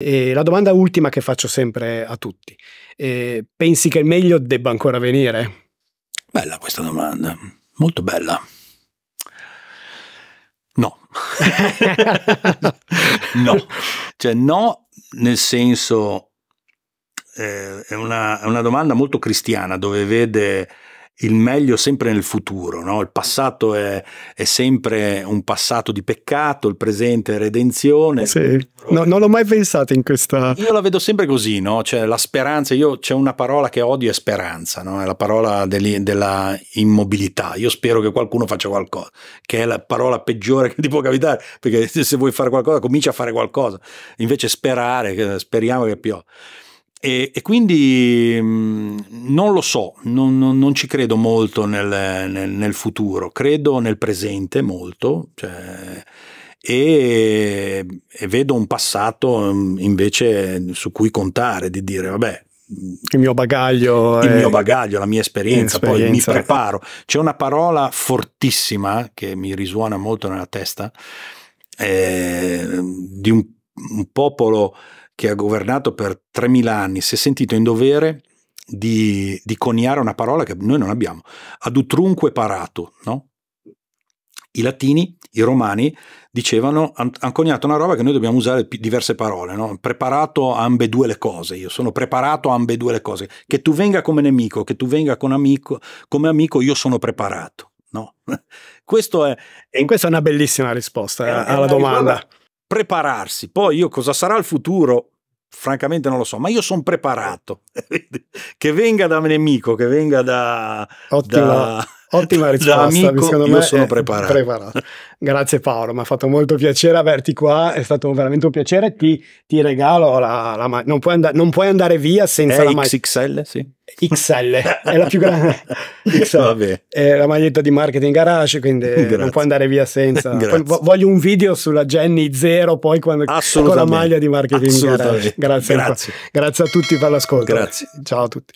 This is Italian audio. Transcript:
E la domanda ultima che faccio sempre a tutti, eh, pensi che il meglio debba ancora venire? Bella questa domanda, molto bella. No. no, cioè no nel senso eh, è, una, è, una, domanda molto cristiana dove vede il meglio sempre nel futuro, no? il passato è, è, sempre un passato di peccato, il presente è redenzione. Sì. No, non l'ho mai pensato in questa... Io la vedo sempre così, no? cioè, la speranza, io, c'è una parola che odio è speranza, no? è la parola dell'immobilità, io spero che qualcuno faccia qualcosa, che è la parola peggiore che ti può capitare, perché se vuoi fare qualcosa comincia a fare qualcosa, invece sperare, speriamo che piova. E, e, quindi mh, mm, non lo so, non, non, non, ci credo molto nel, nel, nel, futuro, credo nel presente molto cioè, e, e, vedo un passato mm, invece su cui contare, di dire vabbè. Mm, il mio bagaglio. Il è... mio bagaglio, la mia esperienza, esperienza, poi mi preparo. C'è una parola fortissima che mi risuona molto nella testa eh, di un, un popolo che ha governato per 3.000 anni, si è sentito in dovere di, di coniare una parola che noi non abbiamo, ad utrunque parato, no? I latini, i romani, dicevano, hanno coniato una roba che noi dobbiamo usare diverse parole, no? preparato a ambedue le cose, io sono preparato a ambedue le cose, che tu venga come nemico, che tu venga amico, come amico, io sono preparato. No? Questo è, e Questa è una bellissima risposta è, eh, alla eh, domanda. Ricorda, prepararsi. Poi io cosa sarà il futuro? Francamente non lo so, ma io sono preparato. che venga da un nemico, che venga da... Ottimo. Da Ottima risposta, amico, secondo me sono preparato. preparato. Grazie Paolo, mi ha fatto molto piacere averti qua, è stato veramente un piacere, ti, ti regalo la, la maglia, non, non, puoi andare via senza è eh, la maglia. XXL, sì. XL, è la più grande, è la maglietta di marketing garage, quindi Grazie. non puoi andare via senza. voglio un video sulla Jenny Zero poi quando, con la maglia di marketing garage. Grazie, Grazie. Grazie a tutti per l'ascolto. Grazie. Ciao a tutti.